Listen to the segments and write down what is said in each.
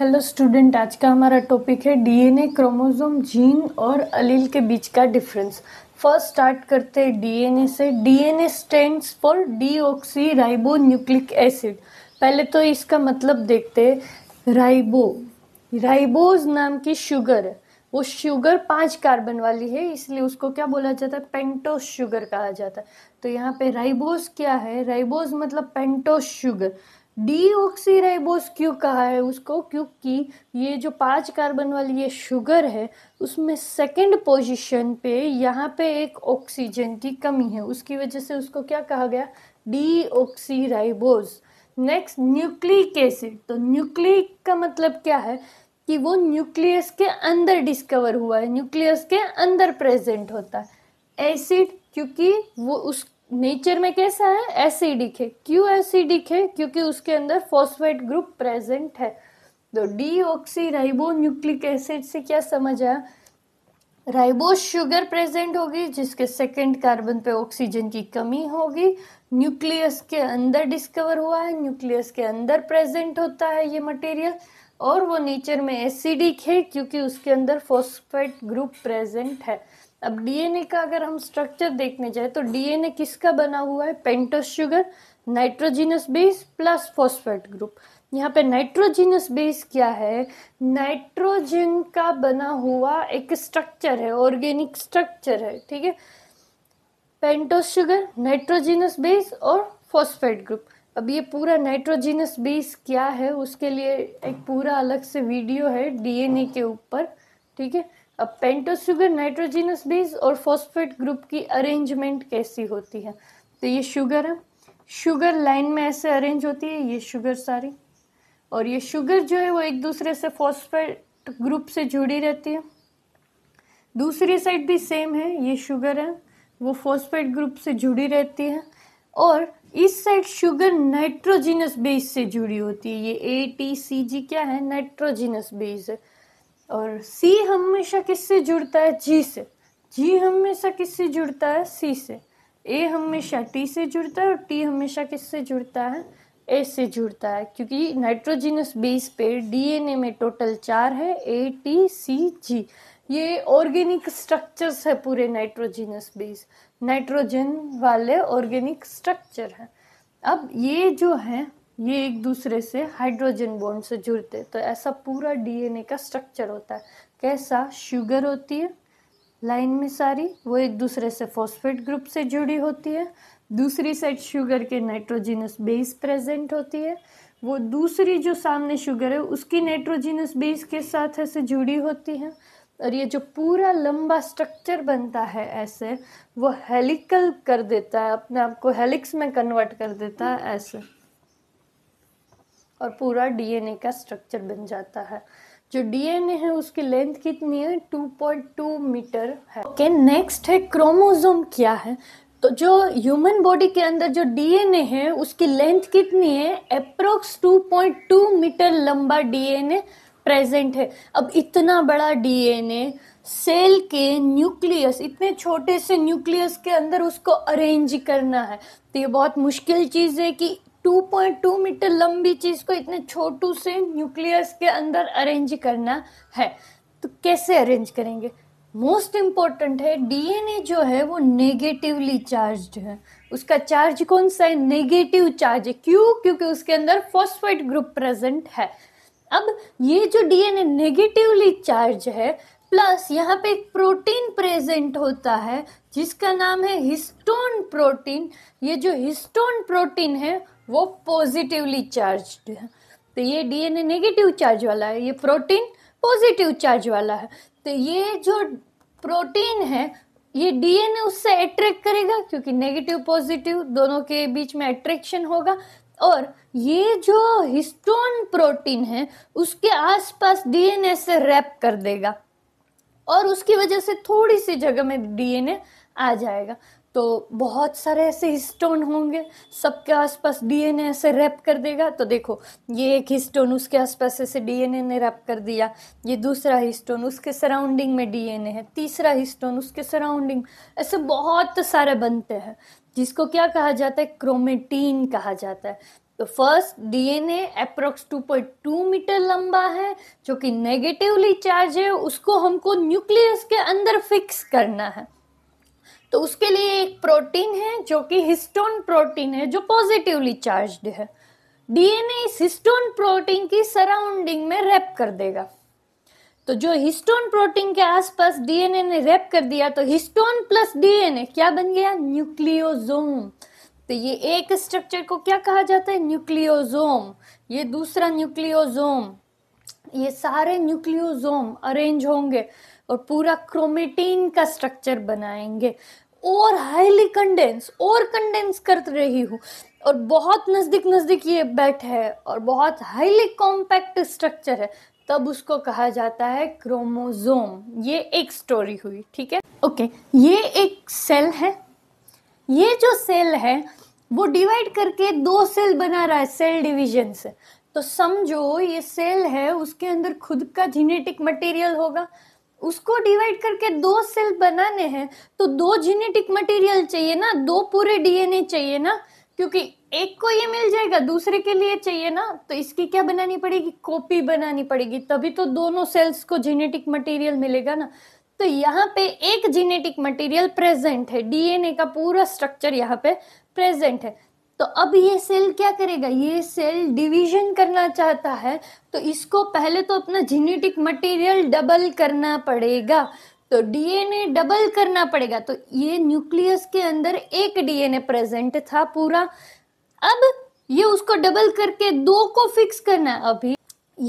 hello student आज का हमारा टॉपिक है डीएनए क्रोमोसोम जीन और अलील के बीच का डिफरेंस फर्स्ट स्टार्ट करते हैं डीएनए से DNA stands for deoxyribonucleic acid पहले तो इसका मतलब देखते हैं राइबो राइबोज नाम की शुगर वो शुगर पाँच कार्बन वाली है इसलिए उसको क्या बोला जाता है पेंटोस शुगर कहा जाता है तो यहाँ पे राइबोज क्या है राइबोज मतलब पेंटोस शुगर डीऑक्सीराइबोस क्यों कहा है उसको क्योंकि ये जो पांच कार्बन वाली ये शुगर है उसमें सेकंड पोजीशन पे यहाँ पे एक ऑक्सीजन की कमी है उसकी वजह से उसको क्या कहा गया डीऑक्सीराइबोस नेक्स्ट न्यूक्लिक एसिड तो न्यूक्लिक का मतलब क्या है कि वो न्यूक्लियस के अंदर डिस्कवर हुआ है न्यूक्लियस के अंदर प्रेजेंट होता है एसिड क्योंकि वो उस नेचर में कैसा है एसिडिक है क्यों एसिडिक है क्योंकि उसके अंदर फॉस्फेट ग्रुप प्रेजेंट है तो deoxyribonucleic acid से क्या समझ आया राइबो शुगर प्रेजेंट होगी जिसके सेकंड कार्बन पे ऑक्सीजन की कमी होगी न्यूक्लियस के अंदर डिस्कवर हुआ है न्यूक्लियस के अंदर प्रेजेंट होता है ये मटेरियल और वो नेचर में एसिडिक है क्योंकि उसके अंदर फॉस्फेट ग्रुप प्रेजेंट है अब डीएनए का अगर हम स्ट्रक्चर देखने जाए तो डीएनए किसका बना हुआ है pentose sugar nitrogenous base plus phosphate group यहाँ पे नाइट्रोजिनस बेस क्या है नाइट्रोजन का बना हुआ एक स्ट्रक्चर है ऑर्गेनिक स्ट्रक्चर है ठीक है पेंटोस शुगर नाइट्रोजिनस बेस और फॉस्फेट ग्रुप अब ये पूरा नाइट्रोजिनस बेस क्या है उसके लिए एक पूरा अलग से वीडियो है डीएनए के ऊपर ठीक है अब पेंटोसुगर नाइट्रोजिनस बेस और फॉस्फेट ग्रुप की अरेंजमेंट कैसी होती है तो ये शुगर है शुगर लाइन में ऐसे अरेंज होती है ये शुगर सारी और ये शुगर जो है वो एक दूसरे से फॉस्फेट ग्रुप से जुड़ी रहती है दूसरी साइड भी सेम है ये शुगर है वो फॉस्फेट ग्रुप से जुड़ी रहती है और इस साइड शुगर नाइट्रोजिनस बेस से जुड़ी होती है ये ए टी सी जी क्या है नाइट्रोजिनस बेस है और सी हमेशा किससे जुड़ता है जी से जी हमेशा किससे जुड़ता है सी से ए हमेशा टी से जुड़ता है और टी हमेशा किससे जुड़ता है ए से जुड़ता है क्योंकि नाइट्रोजिनस बेस पे डीएनए में टोटल चार है ए टी सी जी ये ऑर्गेनिक स्ट्रक्चर्स है पूरे नाइट्रोजिनस बेस नाइट्रोजन वाले ऑर्गेनिक स्ट्रक्चर है अब ये जो है ये एक दूसरे से हाइड्रोजन बॉन्ड से जुड़ते तो ऐसा पूरा डीएनए का स्ट्रक्चर होता है कैसा शुगर होती है लाइन में सारी वो एक दूसरे से फॉस्फेट ग्रुप से जुड़ी होती है दूसरी साइड शुगर के नाइट्रोजिनस बेस प्रेजेंट होती है वो दूसरी जो सामने शुगर है उसकी नाइट्रोजिनस बेस के साथ ऐसे जुड़ी होती है और ये जो पूरा लंबा स्ट्रक्चर बनता है ऐसे वो हेलिकल कर देता है अपने आप को हेलिक्स में कन्वर्ट कर देता है ऐसे और पूरा डीएनए का स्ट्रक्चर बन जाता है जो डीएनए है उसकी लेंथ कितनी है 2.2 मीटर है ओके okay, नेक्स्ट है क्रोमोजोम क्या है तो जो ह्यूमन बॉडी के अंदर जो डीएनए है उसकी लेंथ कितनी है अप्रोक्स 2.2 मीटर लंबा डीएनए प्रेजेंट है अब इतना बड़ा डीएनए सेल के न्यूक्लियस इतने छोटे से न्यूक्लियस के अंदर उसको अरेंज करना है तो ये बहुत मुश्किल चीज़ है कि 2.2 मीटर लंबी चीज़ को इतने छोटू से न्यूक्लियस के अंदर अरेंज करना है तो कैसे अरेंज करेंगे मोस्ट इम्पॉर्टेंट है डीएनए जो है वो नेगेटिवली चार्ज है उसका चार्ज कौन सा है नेगेटिव चार्ज है क्यों क्योंकि उसके अंदर फॉस्फेट ग्रुप प्रेजेंट है अब ये जो डीएनए नेगेटिवली चार्ज है प्लस यहाँ पे एक प्रोटीन प्रेजेंट होता है जिसका नाम है हिस्टोन प्रोटीन ये जो हिस्टोन प्रोटीन है वो पॉजिटिवली चार्ज्ड है तो ये डीएनए नेगेटिव चार्ज वाला है ये प्रोटीन पॉजिटिव चार्ज वाला है तो ये जो प्रोटीन है ये डीएनए उससे अट्रैक्ट करेगा क्योंकि नेगेटिव पॉजिटिव दोनों के बीच में अट्रैक्शन होगा और ये जो हिस्टोन प्रोटीन है उसके आसपास डीएनए से रैप कर देगा और उसकी वजह से थोड़ी सी जगह में डीएनए आ जाएगा तो बहुत सारे ऐसे हिस्टोन होंगे सबके आसपास डीएनए ऐसे रैप कर देगा तो देखो ये एक हिस्टोन उसके आसपास ऐसे डीएनए ने रैप कर दिया ये दूसरा हिस्टोन उसके सराउंडिंग में डीएनए है तीसरा हिस्टोन उसके सराउंडिंग ऐसे बहुत सारे बनते हैं जिसको क्या कहा जाता है क्रोमेटीन कहा जाता है तो फर्स्ट डीएनए अप्रोक्स 2.2 मीटर लंबा है जो कि नेगेटिवली चार्ज है उसको हमको न्यूक्लियस के अंदर फिक्स करना है तो उसके लिए एक प्रोटीन है जो कि हिस्टोन प्रोटीन है जो पॉजिटिवली चार्ज्ड है डीएनए इस हिस्टोन प्रोटीन की सराउंडिंग में रैप कर देगा तो जो हिस्टोन प्रोटीन के आसपास डीएनए ने रैप कर दिया तो हिस्टोन प्लस डीएनए क्या बन गया न्यूक्लियोजोम तो ये एक स्ट्रक्चर को क्या कहा जाता है न्यूक्लियोजोम ये दूसरा न्यूक्लियोजोम ये सारे न्यूक्लियोजोम अरेंज होंगे और पूरा क्रोमेटीन का स्ट्रक्चर बनाएंगे और हाईली कंडेंस और कंडेंस कर रही हूँ और बहुत नज़दीक नज़दीक ये बैठ है और बहुत हाईली कॉम्पैक्ट स्ट्रक्चर है तब उसको कहा जाता है क्रोमोजोम ये एक स्टोरी हुई ठीक है ओके ये एक सेल है ये जो सेल है वो डिवाइड करके दो सेल बना रहा है सेल डिवीजन से तो समझो ये सेल है उसके अंदर खुद का जीनेटिक मटेरियल होगा उसको डिवाइड करके दो सेल बनाने हैं तो दो जेनेटिक मटेरियल चाहिए ना दो पूरे डीएनए चाहिए ना क्योंकि एक को ये मिल जाएगा दूसरे के लिए चाहिए ना तो इसकी क्या बनानी पड़ेगी कॉपी बनानी पड़ेगी तभी तो दोनों सेल्स को जेनेटिक मटेरियल मिलेगा ना तो यहाँ पे एक जेनेटिक मटेरियल प्रेजेंट है डीएनए का पूरा स्ट्रक्चर यहाँ पे प्रेजेंट है तो अब ये सेल क्या करेगा ये सेल डिवीजन करना चाहता है तो इसको पहले तो अपना जेनेटिक मटेरियल डबल करना पड़ेगा तो डीएनए डबल करना पड़ेगा तो ये न्यूक्लियस के अंदर एक डीएनए प्रेजेंट था पूरा अब ये उसको डबल करके दो को फिक्स करना है अभी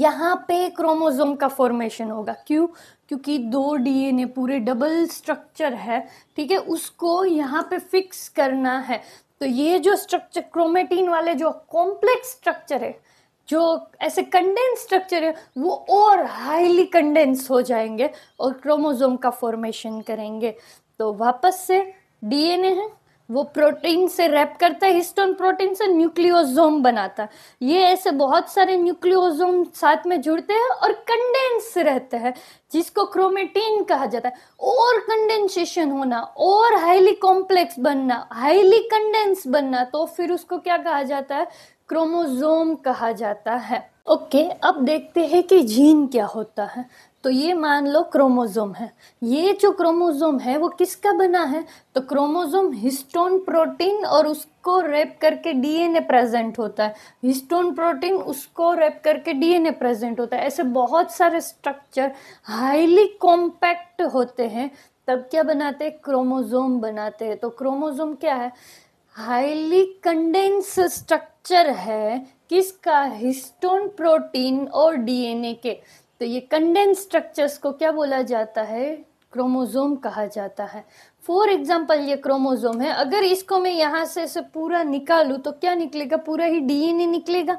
यहाँ पे क्रोमोजोम का फॉर्मेशन होगा क्यों क्योंकि दो डीएनए पूरे डबल स्ट्रक्चर है ठीक है उसको यहाँ पे फिक्स करना है तो ये जो स्ट्रक्चर क्रोमेटीन वाले जो कॉम्प्लेक्स स्ट्रक्चर है जो ऐसे कंडेंस स्ट्रक्चर है वो और हाईली कंडेंस हो जाएंगे और क्रोमोजोम का फॉर्मेशन करेंगे तो वापस से डीएनए है वो प्रोटीन से रैप करता है हिस्टोन प्रोटीन से न्यूक्लियोजोम बनाता है ये ऐसे बहुत सारे न्यूक्लियोजोम साथ में जुड़ते हैं और कंडेंस रहते हैं जिसको क्रोमेटीन कहा जाता है और कंडेंसेशन होना और हाईली कॉम्प्लेक्स बनना हाईली कंडेंस बनना तो फिर उसको क्या कहा जाता है क्रोमोजोम कहा जाता है ओके okay, अब देखते हैं कि जीन क्या होता है तो ये मान लो क्रोमोजोम है ये जो क्रोमोजोम है वो किसका बना है तो क्रोमोजोम हिस्टोन प्रोटीन और उसको रैप करके डीएनए प्रेजेंट होता है हिस्टोन प्रोटीन उसको रैप करके डीएनए प्रेजेंट होता है ऐसे बहुत सारे स्ट्रक्चर हाईली कॉम्पैक्ट होते हैं तब क्या बनाते हैं क्रोमोजोम बनाते हैं तो क्रोमोजोम क्या है हाईली कंडेंस स्ट्रक्चर है किसका हिस्टोन प्रोटीन और डीएनए के तो ये कंडेंस स्ट्रक्चर्स को क्या बोला जाता है क्रोमोजोम कहा जाता है फॉर एग्जाम्पल ये क्रोमोजोम है अगर इसको मैं यहाँ से से पूरा निकालू तो क्या निकलेगा पूरा ही डीएनए निकलेगा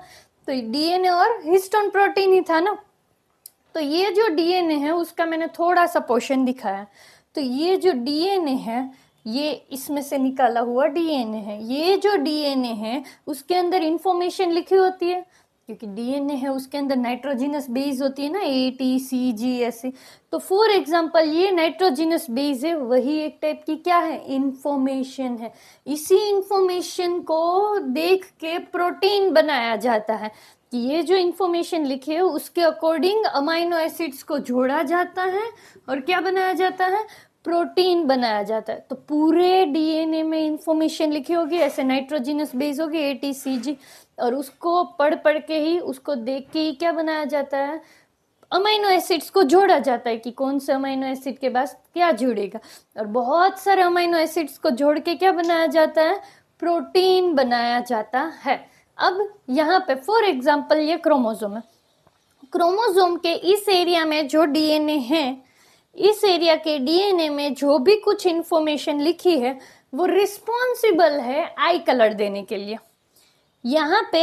तो डीएनए और हिस्टोन प्रोटीन ही था ना तो ये जो डीएनए है उसका मैंने थोड़ा सा पोर्शन दिखाया तो ये जो डीएनए है ये इसमें से निकाला हुआ डीएनए है ये जो डीएनए है उसके अंदर इंफॉर्मेशन लिखी होती है क्योंकि डीएनए है उसके अंदर नाइट्रोजिनस बेस होती है ना ए टी सी जी ऐसे तो फॉर एग्जांपल ये नाइट्रोजिनस बेस है वही एक टाइप की क्या है इंफॉर्मेशन है इसी इंफॉर्मेशन को देख के प्रोटीन बनाया जाता है कि ये जो इंफॉर्मेशन लिखे हो उसके अकॉर्डिंग अमाइनो एसिड्स को जोड़ा जाता है और क्या बनाया जाता है प्रोटीन बनाया जाता है तो पूरे डीएनए में इंफॉर्मेशन लिखी होगी ऐसे नाइट्रोजिनस बेस होगी ए टी सी जी और उसको पढ़ पढ़ के ही उसको देख के ही क्या बनाया जाता है अमाइनो एसिड्स को जोड़ा जाता है कि कौन से अमाइनो एसिड के पास क्या जुड़ेगा और बहुत सारे अमाइनो एसिड्स को जोड़ के क्या बनाया जाता है प्रोटीन बनाया जाता है अब यहाँ पे फॉर एग्जाम्पल ये क्रोमोजोम है क्रोमोजोम के इस एरिया में जो डीएनए है इस एरिया के डीएनए में जो भी कुछ इंफॉर्मेशन लिखी है वो रिस्पॉन्सिबल है आई कलर देने के लिए यहाँ पे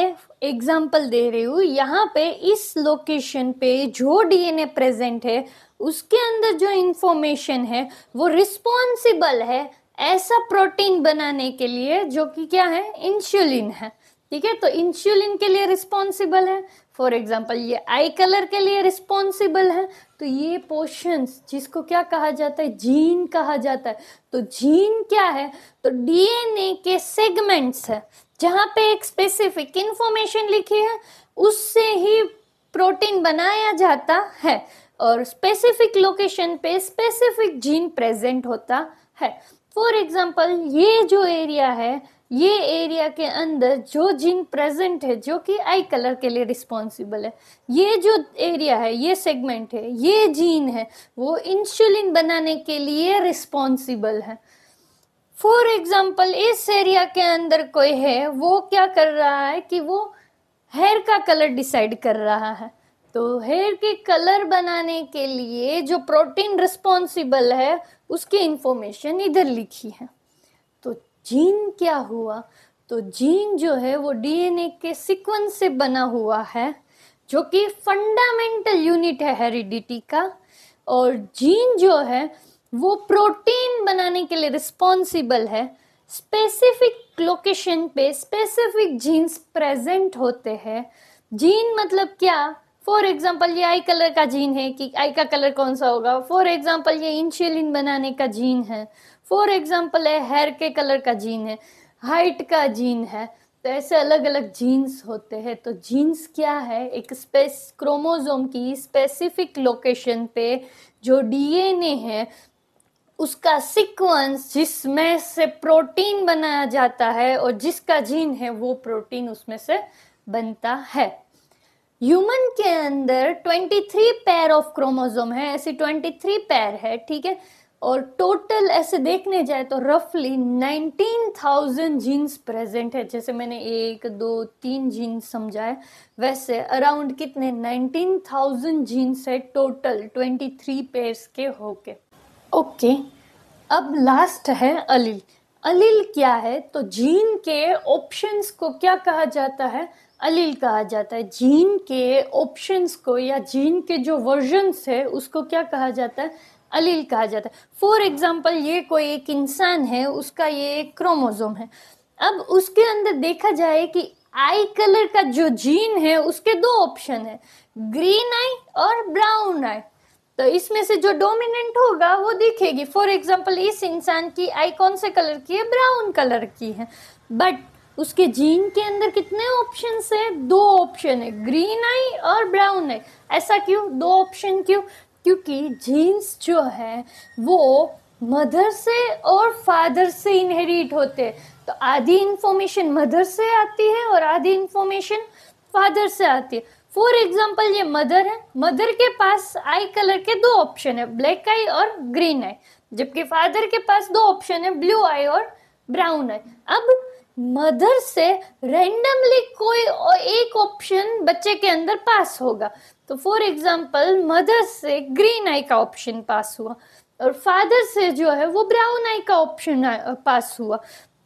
एग्जाम्पल दे रही हूँ यहाँ पे इस लोकेशन पे जो डीएनए प्रेजेंट है उसके अंदर जो इंफॉर्मेशन है वो रिस्पॉन्सिबल है ऐसा प्रोटीन बनाने के लिए जो कि क्या है इंसुलिन है ठीक है तो इंसुलिन के लिए रिस्पॉन्सिबल है फॉर एग्जाम्पल ये आई कलर के लिए रिस्पॉन्सिबल है तो ये पोर्शंस जिसको क्या कहा जाता है जीन कहा जाता है तो जीन क्या है तो डीएनए के सेगमेंट्स है जहाँ पे एक स्पेसिफिक इंफॉर्मेशन लिखी है उससे ही प्रोटीन बनाया जाता है और स्पेसिफिक लोकेशन पे स्पेसिफिक जीन प्रेजेंट होता है फॉर एग्जाम्पल ये जो एरिया है ये एरिया के अंदर जो जिन प्रेजेंट है जो कि आई कलर के लिए रिस्पॉन्सिबल है ये जो एरिया है ये सेगमेंट है ये जीन है वो इंसुलिन बनाने के लिए रिस्पॉन्सिबल है फॉर एग्जाम्पल इस एरिया के अंदर कोई है वो क्या कर रहा है कि वो हेयर का कलर डिसाइड कर रहा है तो हेयर के कलर बनाने के लिए जो प्रोटीन रिस्पॉन्सिबल है उसकी इंफॉर्मेशन इधर लिखी है जीन क्या हुआ तो जीन जो है वो डीएनए के सीक्वेंस से बना हुआ है जो कि फंडामेंटल यूनिट है हेरिडिटी का और जीन जो है वो प्रोटीन बनाने के लिए रिस्पॉन्सिबल है स्पेसिफिक लोकेशन पे स्पेसिफिक जीन्स प्रेजेंट होते हैं जीन मतलब क्या फॉर एग्जाम्पल ये आई कलर का जीन है कि आई का कलर कौन सा होगा फॉर एग्जाम्पल ये इंसुलिन बनाने का जीन है फॉर एग्जाम्पल है हेयर के कलर का जीन है हाइट का जीन है तो ऐसे अलग अलग जीन्स होते हैं तो जीन्स क्या है एक स्पेस क्रोमोजोम की स्पेसिफिक लोकेशन पे जो डीएनए है उसका सीक्वेंस जिसमें से प्रोटीन बनाया जाता है और जिसका जीन है वो प्रोटीन उसमें से बनता है ह्यूमन के अंदर 23 पेयर ऑफ क्रोमोजोम है ऐसी 23 पेयर है ठीक है और टोटल ऐसे देखने जाए तो रफली 19,000 जीन्स प्रेजेंट है जैसे मैंने एक दो तीन जीन्स समझाए वैसे अराउंड कितने 19,000 जीन्स है टोटल 23 पेयर्स के होके ओके अब लास्ट है अलील अलील क्या है तो जीन के ऑप्शंस को क्या कहा जाता है अलील कहा जाता है जीन के ऑप्शंस को या जीन के जो वर्जन्स है उसको क्या कहा जाता है अलील कहा जाता है फॉर एग्जाम्पल ये कोई एक इंसान है उसका ये एक क्रोमोजोम है अब उसके अंदर देखा जाए कि आई कलर का जो जीन है उसके दो ऑप्शन है ग्रीन आई और ब्राउन आई तो इसमें से जो डोमिनेंट होगा वो दिखेगी फॉर एग्जाम्पल इस इंसान की आई कौन से कलर की है ब्राउन कलर की है बट उसके जीन के अंदर कितने ऑप्शन है दो ऑप्शन है ग्रीन आई और ब्राउन आई ऐसा क्यों दो ऑप्शन क्यों क्योंकि जीन्स जो है वो मदर से और फादर से इनहेरिट होते हैं तो आधी इन्फॉर्मेशन मदर से आती है और आधी इन्फॉर्मेशन फादर से आती है फॉर एग्जाम्पल ये मदर है मदर के पास आई कलर के दो ऑप्शन है ब्लैक आई और ग्रीन आई जबकि फादर के पास दो ऑप्शन है ब्लू आई और ब्राउन आई अब मदर से रैंडमली कोई एक ऑप्शन बच्चे के अंदर पास होगा तो फॉर एग्जांपल मदर से ग्रीन आई का ऑप्शन पास हुआ और फादर से जो है वो ब्राउन आई का ऑप्शन पास हुआ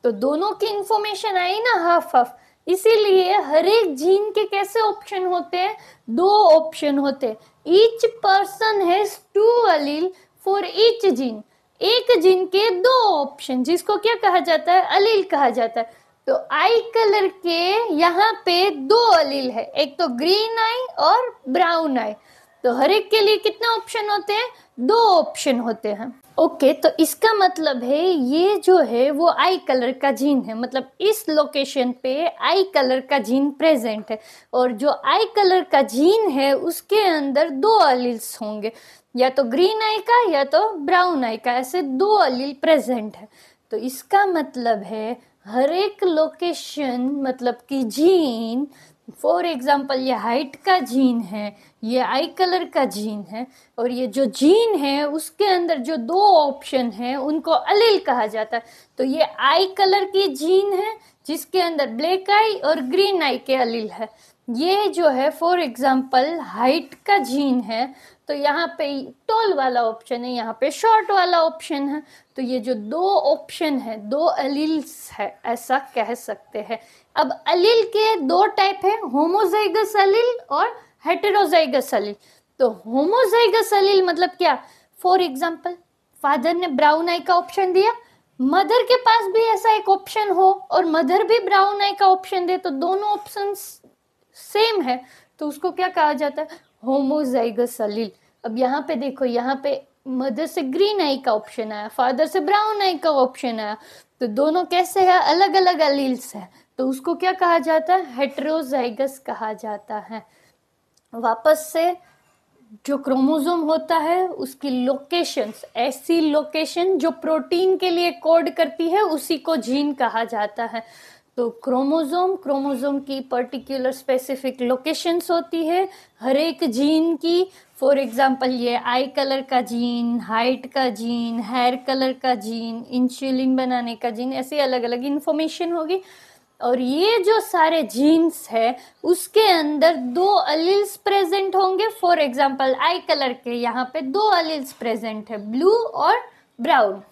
तो दोनों की इंफॉर्मेशन आई ना हाफ हाफ इसीलिए हर एक जीन के कैसे ऑप्शन होते हैं दो ऑप्शन होते हैं each person has two allele for each gene एक जिन के दो ऑप्शन जिसको क्या कहा जाता है अलील कहा जाता है तो आई कलर के यहाँ पे दो अलील है एक तो ग्रीन आई और ब्राउन आई तो हर एक के लिए कितने ऑप्शन होते हैं दो ऑप्शन होते हैं ओके okay, तो इसका मतलब है ये जो है वो आई कलर का जीन है मतलब इस लोकेशन पे आई कलर का जीन प्रेजेंट है और जो आई कलर का जीन है उसके अंदर दो अलील्स होंगे या तो ग्रीन आई का या तो ब्राउन आई का ऐसे दो अलील प्रेजेंट है तो इसका मतलब है हर एक लोकेशन मतलब कि जीन फॉर एग्जाम्पल ये हाइट का जीन है ये आई कलर का जीन है और ये जो जीन है उसके अंदर जो दो ऑप्शन है उनको अलील कहा जाता है तो ये आई कलर की जीन है जिसके अंदर ब्लैक आई और ग्रीन आई के अलील है ये जो है फॉर एग्जांपल हाइट का जीन है तो यहाँ पे टॉल वाला ऑप्शन है यहाँ पे शॉर्ट वाला ऑप्शन है तो ये जो दो ऑप्शन है दो अलील्स है ऐसा कह सकते हैं अब अलील के दो टाइप है होमोजाइगस अलील और हेटेरोजाइगस अलील तो होमोजाइगस अलील मतलब क्या फॉर एग्जाम्पल फादर ने ब्राउन आई का ऑप्शन दिया मदर के पास भी ऐसा एक ऑप्शन हो और मदर भी ब्राउन आई का ऑप्शन दे तो दोनों ऑप्शंस सेम है तो उसको क्या कहा जाता है होमोजाइगस अलील अब यहाँ पे देखो यहाँ पे मदर से ग्रीन आई का ऑप्शन आया फादर से ब्राउन आई का ऑप्शन आया तो दोनों कैसे है अलग अलग अलील्स है तो उसको क्या कहा जाता है हेट्रोजाइगस कहा जाता है वापस से जो क्रोमोजोम होता है उसकी लोकेशन ऐसी लोकेशन जो प्रोटीन के लिए कोड करती है उसी को जीन कहा जाता है तो क्रोमोज़ोम क्रोमोजोम की पर्टिकुलर स्पेसिफिक लोकेशंस होती है हर एक जीन की फॉर एग्जांपल ये आई कलर का जीन हाइट का जीन हेयर कलर का जीन इंसुलिन बनाने का जीन ऐसी अलग अलग इंफॉर्मेशन होगी और ये जो सारे जीन्स है उसके अंदर दो अलील्स प्रेजेंट होंगे फॉर एग्जांपल आई कलर के यहाँ पे दो अलील्स प्रेजेंट है ब्लू और ब्राउन